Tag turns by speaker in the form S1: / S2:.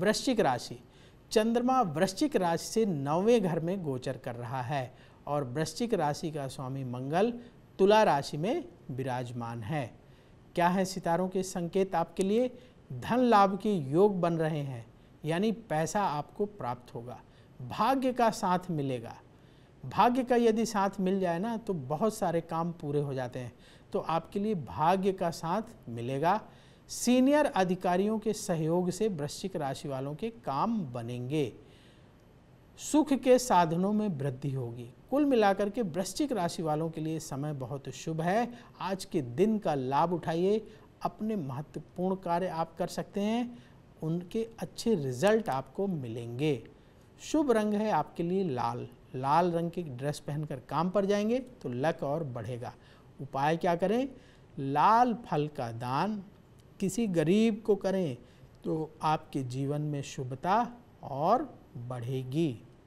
S1: वृश्चिक राशि चंद्रमा वृश्चिक राशि से नौवें घर में गोचर कर रहा है और वृश्चिक राशि का स्वामी मंगल तुला राशि में विराजमान है क्या है सितारों के संकेत आपके लिए धन लाभ के योग बन रहे हैं यानी पैसा आपको प्राप्त होगा भाग्य का साथ मिलेगा भाग्य का यदि साथ मिल जाए ना तो बहुत सारे काम पूरे हो जाते हैं तो आपके लिए भाग्य का साथ मिलेगा सीनियर अधिकारियों के सहयोग से वृश्चिक राशि वालों के काम बनेंगे सुख के साधनों में वृद्धि होगी कुल मिलाकर के वृश्चिक राशि वालों के लिए समय बहुत शुभ है आज के दिन का लाभ उठाइए अपने महत्वपूर्ण कार्य आप कर सकते हैं उनके अच्छे रिजल्ट आपको मिलेंगे शुभ रंग है आपके लिए लाल लाल रंग की ड्रेस पहनकर काम पर जाएंगे तो लक और बढ़ेगा उपाय क्या करें लाल फल का दान किसी गरीब को करें तो आपके जीवन में शुभता और बढ़ेगी